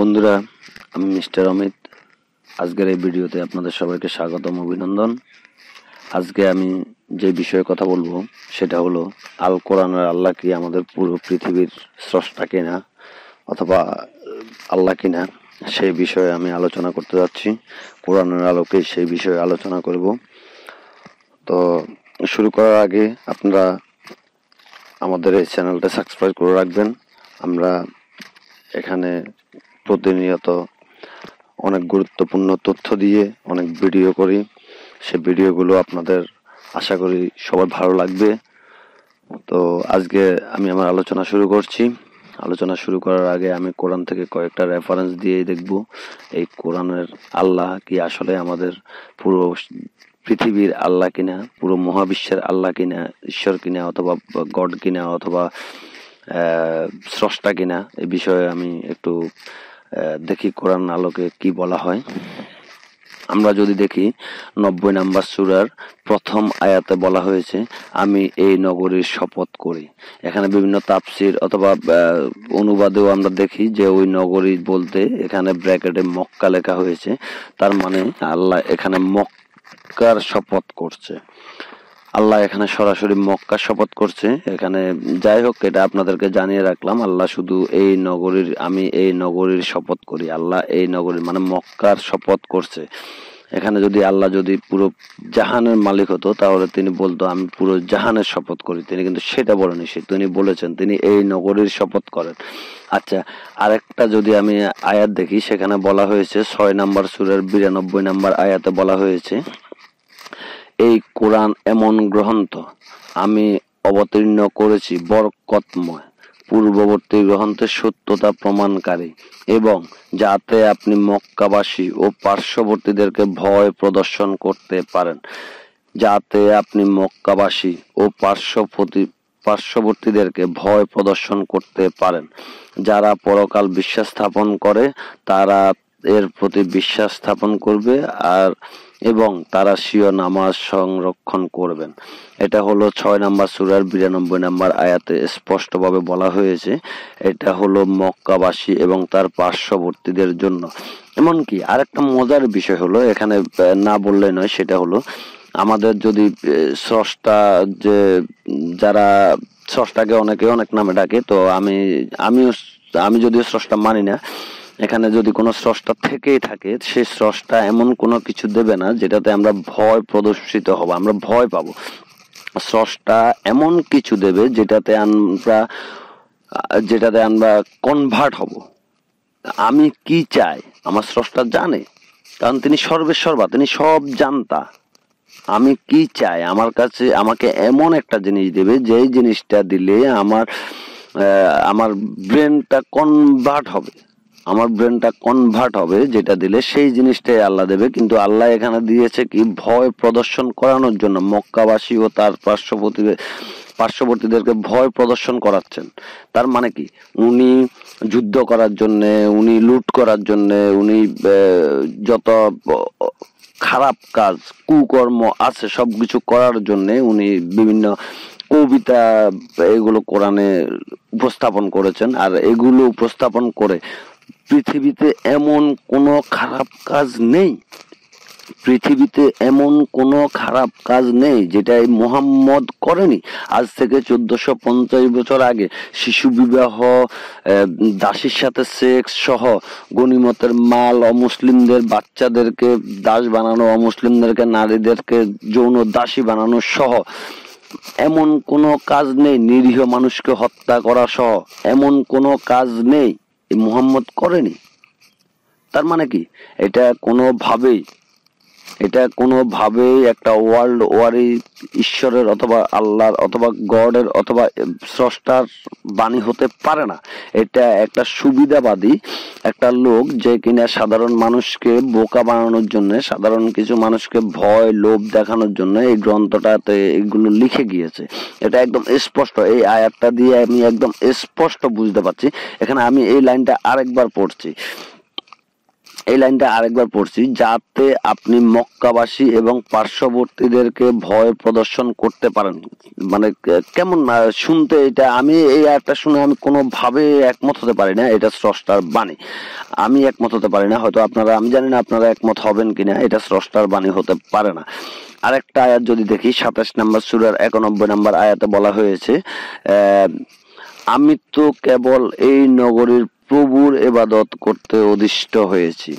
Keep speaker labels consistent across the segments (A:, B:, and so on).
A: বন্ধুরা আমি মিস্টার অমিত আজকের এই ভিডিওতে আপনাদের সবাইকে স্বাগতম অভিনন্দন আজকে আমি যে বিষয়ে কথা বলবো সেটা হলো আল কোরআন আর আল্লাহ কি আমাদের পুরো পৃথিবীর স্রষ্টা কিনা অথবা আল্লাহ কিনা সেই বিষয়ে আমি আলোচনা করতে যাচ্ছি কোরআনের আলোকে সেই বিষয়ে আলোচনা করব তো শুরু করার আগে আপনারা আমাদের এই চ্যানেলটা সাবস্ক্রাইব করে রাখবেন আমরা এখানে প্রতিনিয়ত অনেক গুরুত্বপূর্ণ তথ্য দিয়ে অনেক ভিডিও করি সে ভিডিওগুলো আপনাদের আশা করি সবার ভালো লাগবে তো আজকে আমি আমার আলোচনা শুরু করছি আলোচনা শুরু করার আগে আমি কোরআন থেকে কয়েকটা রেফারেন্স দিয়েই দেখব এই কোরআনের আল্লাহ কি আসলে আমাদের পুরো পৃথিবীর আল্লাহ কিনা পুরো মহাবিশ্বের আল্লাহ কিনা ঈশ্বর কিনা অথবা গড কিনা অথবা স্রষ্টা কিনা এই বিষয়ে আমি একটু দেখি কোরআন আলোকে কি বলা হয় আমরা যদি দেখি নব্বই নাম্বার সুরার প্রথম আয়াতে বলা হয়েছে আমি এই নগরীর শপথ করি এখানে বিভিন্ন তাপসির অথবা অনুবাদেও আমরা দেখি যে ওই নগরী বলতে এখানে ব্র্যাকেটে মক্কা লেখা হয়েছে তার মানে আল্লাহ এখানে মক্কার শপথ করছে আল্লাহ এখানে সরাসরি মক্কা শপথ করছে এখানে যাই হোক এটা আপনাদেরকে জানিয়ে রাখলাম আল্লাহ শুধু এই নগরীর আমি এই নগরীর শপথ করি আল্লাহ এই নগরীর মানে মক্কার শপথ করছে এখানে যদি আল্লাহ যদি পুরো জাহানের মালিক হতো তাহলে তিনি বলতো আমি পুরো জাহানের শপথ করি তিনি কিন্তু সেটা বলেনি সে তিনি বলেছেন তিনি এই নগরীর শপথ করেন আচ্ছা আরেকটা যদি আমি আয়াত দেখি সেখানে বলা হয়েছে ছয় নাম্বার সুরের বিরানব্বই নাম্বার আয়াতে বলা হয়েছে এই কোরআন এমন গ্রন্থ আমি অবতীর্ণ করেছি বরকতময় পূর্ববর্তী গ্রন্থের সত্যতা প্রমাণকারী এবং যাতে আপনি মক্কাবাসী ও পার্শ্ববর্তীদেরকে ভয় প্রদর্শন করতে পারেন যাতে আপনি মক্কাবাসী ও পার্শ্বপতি পার্শ্ববর্তীদেরকে ভয় প্রদর্শন করতে পারেন যারা পরকাল বিশ্বাস স্থাপন করে তারা এর প্রতি বিশ্বাস স্থাপন করবে আর এবং তারা সিও নামাজ সংরক্ষণ করবেন এটা হলো ছয় নম্বর সুরার বিরানব্বই নম্বর আয়াতে স্পষ্টভাবে বলা হয়েছে এটা হলো মক্কাবাসী এবং তার পার্শ্ববর্তীদের জন্য এমনকি আরেকটা মজার বিষয় হলো এখানে না বললে নয় সেটা হলো আমাদের যদি স্রষ্টা যে যারা স্রষ্টাকে অনেকে অনেক নামে ডাকে তো আমি আমিও আমি যদিও স্রষ্টা মানি না এখানে যদি কোনো স্রষ্টা থেকেই থাকে সে স্রষ্টা এমন কোনো কিছু দেবে না যেটাতে আমরা ভয় প্রদর্শিত হব আমরা ভয় পাবো স্রষ্টা এমন কিছু দেবে যেটাতে আমরা যেটাতে আমরা কনভার্ট হব আমি কি চাই আমার স্রষ্টা জানে কারণ তিনি সর্বেশ্বরবা তিনি সব জানতা আমি কি চাই আমার কাছে আমাকে এমন একটা জিনিস দেবে যেই জিনিসটা দিলে আমার আমার ব্রেনটা কনভার্ট হবে আমার ব্রেনটা কনভার্ট হবে যেটা দিলে সেই জিনিসটাই আল্লাহ দেবে কিন্তু আল্লাহ এখানে দিয়েছে কি ভয় প্রদর্শন করানোর জন্য মক্কাবাসী ও তার পার্শ্ববর্তী পার্শ্ববর্তীদেরকে ভয় প্রদর্শন করাচ্ছেন তার মানে কি উনি যুদ্ধ করার জন্যে উনি লুট করার জন্যে উনি যত খারাপ কাজ কুকর্ম আছে সব কিছু করার জন্যে উনি বিভিন্ন কবিতা এগুলো কোরআনে উপস্থাপন করেছেন আর এগুলো উপস্থাপন করে পৃথিবীতে এমন কোনো খারাপ কাজ নেই পৃথিবীতে এমন কোনো খারাপ কাজ নেই যেটা এই মোহাম্মদ করেনি আজ থেকে চোদ্দশো পঞ্চাশ বছর আগে শিশু বিবাহ দাসীর সাথে সেক্স সহ গণিমতের মাল অমুসলিমদের বাচ্চাদেরকে দাস বানানো অমুসলিমদেরকে নারীদেরকে যৌন দাসী বানানো সহ এমন কোনো কাজ নেই নিরীহ মানুষকে হত্যা করা সহ এমন কোনো কাজ নেই মোহাম্মদ করেনি তার মানে কি এটা কোনোভাবেই এটা কোনোভাবেই একটা ওয়ার্ল্ড ওয়ারি ঈশ্বরের অথবা আল্লাহর অথবা গডের অথবা স্রষ্টার বাণী হতে পারে না এটা একটা সুবিধাবাদী একটা লোক যে কিনা সাধারণ মানুষকে বোকা বানানোর জন্য সাধারণ কিছু মানুষকে ভয় লোভ দেখানোর জন্য এই গ্রন্থটাতে এগুলো লিখে গিয়েছে এটা একদম স্পষ্ট এই আয়াতটা দিয়ে আমি একদম স্পষ্ট বুঝতে পারছি এখানে আমি এই লাইনটা আরেকবার পড়ছি এই লাইনটা আরেকবার পড়ছি যাতে আপনি মক্কাবাসী এবং পার্শ্ববর্তীদেরকে ভয় প্রদর্শন করতে পারেন মানে কেমন শুনতে এটা আমি এই একটা শুনে আমি কোনোভাবে একমত হতে পারি না এটা স্রষ্টার বাণী আমি একমত হতে পারি না হয়তো আপনারা আমি জানি না আপনারা একমত হবেন কিনা এটা স্রষ্টার বাণী হতে পারে না আরেকটা আয়াত যদি দেখি সাতাশ নম্বর সুরার একানব্বই নম্বর আয়াতে বলা হয়েছে আমি তো কেবল এই নগরীর প্রভুর এবাদত করতে অধিষ্ঠ হয়েছি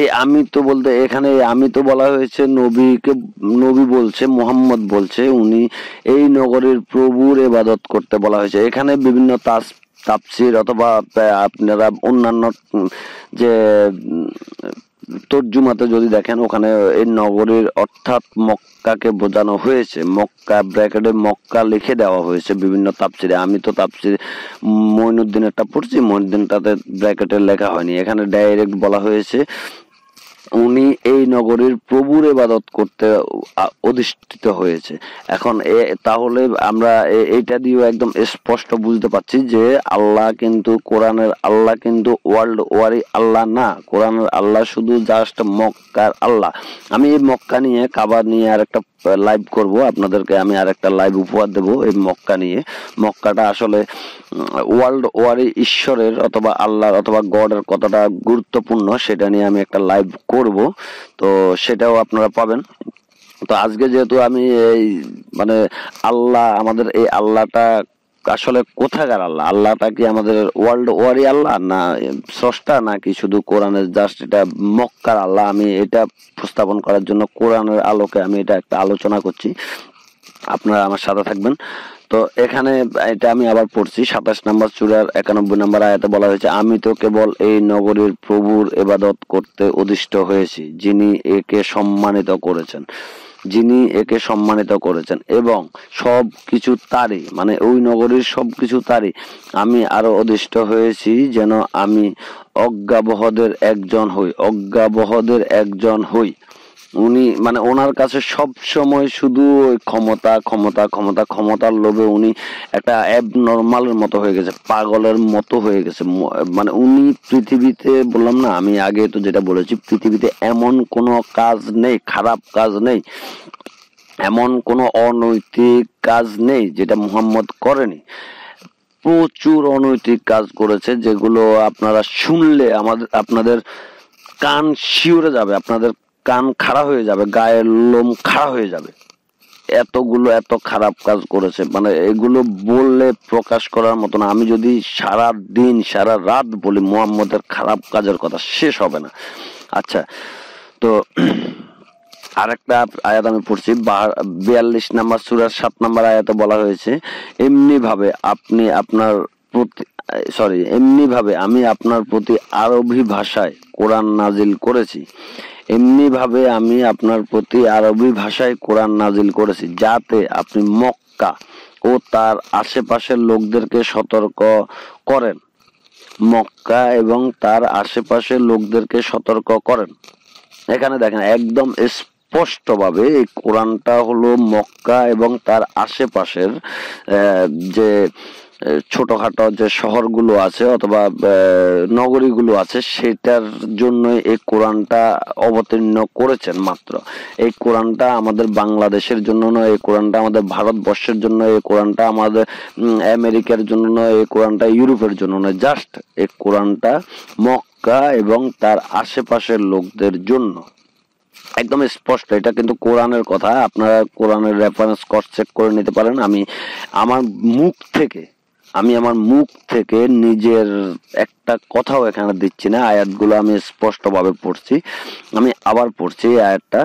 A: এই আমি তো বলতে এখানে আমি তো বলা হয়েছে নবীকে নবী বলছে মোহাম্মদ বলছে উনি এই নগরের প্রভুর এবাদত করতে বলা হয়েছে এখানে বিভিন্ন তাস তাপসির অথবা আপনারা অন্যান্য যে তর্জুমাতে যদি দেখেন ওখানে এই নগরীর অর্থাৎ মক্কাকে বোঝানো হয়েছে মক্কা ব্র্যাকেটে মক্কা লিখে দেওয়া হয়েছে বিভিন্ন তাপসিরে আমি তো তাপসির মইনুদ্দিনেরটা পড়ছি মইনুদ্দিনটাতে ব্র্যাকেটে লেখা হয়নি এখানে ডাইরেক্ট বলা হয়েছে উনি এই নগরীর প্রভুর এবাদত করতে অধিষ্ঠিত হয়েছে এখন এ তাহলে আমরা এইটা দিয়েও একদম স্পষ্ট বুঝতে পারছি যে আল্লাহ কিন্তু কোরআনের আল্লাহ কিন্তু ওয়ার্ল্ড ওয়ারি আল্লাহ না কোরআনের আল্লাহ শুধু জাস্ট মক্কার আল্লাহ আমি এই মক্কা নিয়ে কাবার নিয়ে আর একটা লাইভ করব আপনাদেরকে আমি আর একটা লাইভ উপহার দেবো এই মক্কা নিয়ে মক্কাটা আসলে ওয়ার্ল্ড ওয়ারি ঈশ্বরের অথবা আল্লাহর অথবা গডের কতটা গুরুত্বপূর্ণ সেটা নিয়ে আমি একটা লাইভ করব তো সেটাও আপনারা পাবেন তো আজকে যেহেতু আমি এই মানে আল্লাহ আমাদের এই আল্লাহটা আসলে কোথাকার আল্লাহ আল্লাহটা কি আমাদের ওয়ার্ল্ড ওয়ারি আল্লাহ না স্রষ্টা নাকি শুধু কোরআনের জাস্ট এটা মক্কার আল্লাহ আমি এটা উপস্থাপন করার জন্য কোরআনের আলোকে আমি এটা একটা আলোচনা করছি আপনারা আমার সাথে থাকবেন তো এখানে এটা আমি আবার পড়ছি সাতাশ নম্বর চূড়ার একানব্বই নম্বর আয়াতে বলা হয়েছে আমি তো কেবল এই নগরীর প্রভুর এবাদত করতে অধিষ্ঠ হয়েছি যিনি একে সম্মানিত করেছেন যিনি একে সম্মানিত করেছেন এবং সব কিছু তারই মানে ওই নগরীর সব কিছু তারই আমি আরও অধিষ্ঠ হয়েছি যেন আমি অজ্ঞাবহদের একজন হই অজ্ঞাবহদের একজন হই উনি মানে ওনার কাছে সব সময় শুধু ক্ষমতা ক্ষমতা ক্ষমতা ক্ষমতার লোভে উনি একটা অ্যাব নর্মালের মতো হয়ে গেছে পাগলের মতো হয়ে গেছে মানে উনি পৃথিবীতে বললাম না আমি আগে তো যেটা বলেছি পৃথিবীতে এমন কোনো কাজ নেই খারাপ কাজ নেই এমন কোনো অনৈতিক কাজ নেই যেটা মোহাম্মদ করেনি প্রচুর অনৈতিক কাজ করেছে যেগুলো আপনারা শুনলে আমাদের আপনাদের কান শিউরে যাবে আপনাদের কান খাড়া হয়ে যাবে গায়ের লোম খাড়া হয়ে যাবে এতগুলো এত খারাপ কাজ করেছে মানে এগুলো বললে প্রকাশ করার মতো না আমি যদি সারা দিন সারা রাত বলি মোহাম্মদের খারাপ কাজের কথা শেষ হবে না আচ্ছা তো আরেকটা আয়াত আমি পড়ছি বিয়াল্লিশ নাম্বার সুরার সাত নাম্বার আয়াতে বলা হয়েছে এমনিভাবে আপনি আপনার প্রতি সরি এমনিভাবে আমি আপনার প্রতি আরবি ভাষায় কোরআন নাজিল করেছি এমনিভাবে আমি আপনার প্রতি আরবি ভাষায় কোরআন নাজিল করেছি যাতে আপনি মক্কা ও তার আশেপাশের লোকদেরকে সতর্ক করেন মক্কা এবং তার আশেপাশের লোকদেরকে সতর্ক করেন এখানে দেখেন একদম স্পষ্টভাবে এই কোরআনটা হলো মক্কা এবং তার আশেপাশের যে ছোটখাটো যে শহরগুলো আছে অথবা নগরীগুলো আছে সেটার জন্য এই কোরআনটা অবতীর্ণ করেছেন মাত্র এই কোরআনটা আমাদের বাংলাদেশের জন্য নয় এই কোরআনটা আমাদের ভারতবর্ষের জন্য এই কোরআনটা আমাদের আমেরিকার জন্য নয় এই কোরআনটা ইউরোপের জন্য নয় জাস্ট এই কোরআনটা মক্কা এবং তার আশেপাশের লোকদের জন্য একদম স্পষ্ট এটা কিন্তু কোরআনের কথা আপনারা কোরআনের রেফারেন্স কর চেক করে নিতে পারেন আমি আমার মুখ থেকে আমি আমার মুখ থেকে নিজের একটা কথাও এখানে দিচ্ছি না আয়াতগুলো আমি স্পষ্টভাবে পড়ছি আমি আবার পড়ছি এই আয়াতটা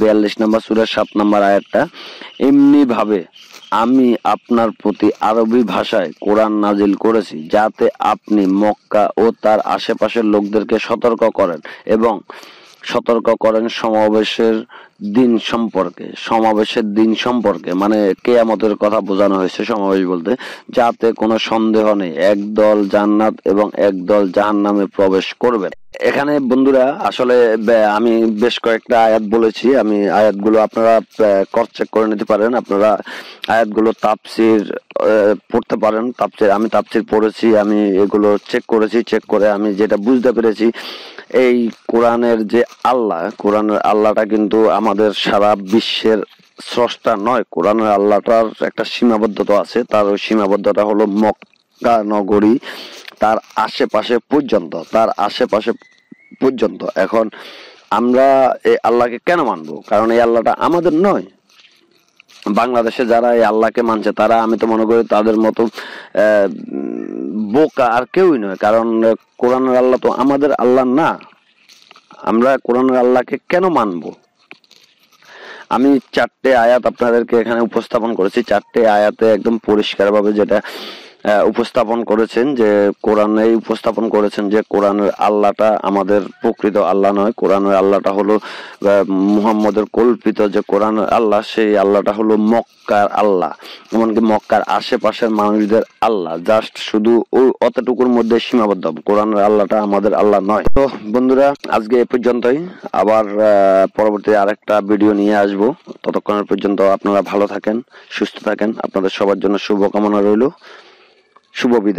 A: বিয়াল্লিশ নম্বর সুরের সাত নম্বর আয়াতটা এমনিভাবে আমি আপনার প্রতি আরবি ভাষায় কোরআন নাজিল করেছি যাতে আপনি মক্কা ও তার আশেপাশের লোকদেরকে সতর্ক করেন এবং সতর্ক করেন সমাবেশের দিন সম্পর্কে সমাবেশের দিন সম্পর্কে মানে কেয়ামতের কথা বোঝানো হয়েছে সমাবেশ বলতে যাতে কোনো সন্দেহ নেই একদল জান্নাত এবং একদল জাহান্নামে প্রবেশ করবে এখানে বন্ধুরা আসলে আমি বেশ কয়েকটা আয়াত বলেছি আমি আয়াতগুলো আপনারা কর চেক করে নিতে পারেন আপনারা আয়াতগুলো তাপসির পড়তে পারেন তাপসির আমি তাপসির পড়েছি আমি এগুলো চেক করেছি চেক করে আমি যেটা বুঝতে পেরেছি এই কোরআনের যে আল্লাহ কোরআনের আল্লাহটা কিন্তু আমাদের সারা বিশ্বের স্রষ্টা নয় কোরআনের আল্লাহটার একটা সীমাবদ্ধতা আছে তার ওই সীমাবদ্ধতা হলো মক্কা নগরী তার আশেপাশে পর্যন্ত তার আশেপাশে পর্যন্ত এখন আমরা এই আল্লাহকে কেন মানবো কারণ এই আল্লাহটা আমাদের নয় বাংলাদেশে যারা এই আল্লাহকে মানছে তারা আমি তো মনে করি তাদের মতো বোকা আর কেউই নয় কারণ কোরআনের আল্লাহ তো আমাদের আল্লাহ না আমরা কোরআনের আল্লাহকে কেন মানব আমি চারটে আয়াত আপনাদেরকে এখানে উপস্থাপন করেছি চারটে আয়াতে একদম পরিষ্কারভাবে যেটা উপস্থাপন করেছেন যে কোরআনে উপস্থাপন করেছেন যে কোরআনের আল্লাহটা আমাদের প্রকৃত আল্লাহ নয় কোরআনের আল্লাহটা হলো মুহাম্মদের কল্পিত যে কোরআন আল্লাহ সেই আল্লাহটা হলো মক্কার আল্লাহ এমনকি মক্কার আশেপাশের মানুষদের আল্লাহ জাস্ট শুধু ওই অতটুকুর মধ্যে সীমাবদ্ধ কোরআনের আল্লাহটা আমাদের আল্লাহ নয় তো বন্ধুরা আজকে এ পর্যন্তই আবার পরবর্তী আরেকটা ভিডিও নিয়ে আসব ততক্ষণের পর্যন্ত আপনারা ভালো থাকেন সুস্থ থাকেন আপনাদের সবার জন্য শুভকামনা রইল শুভ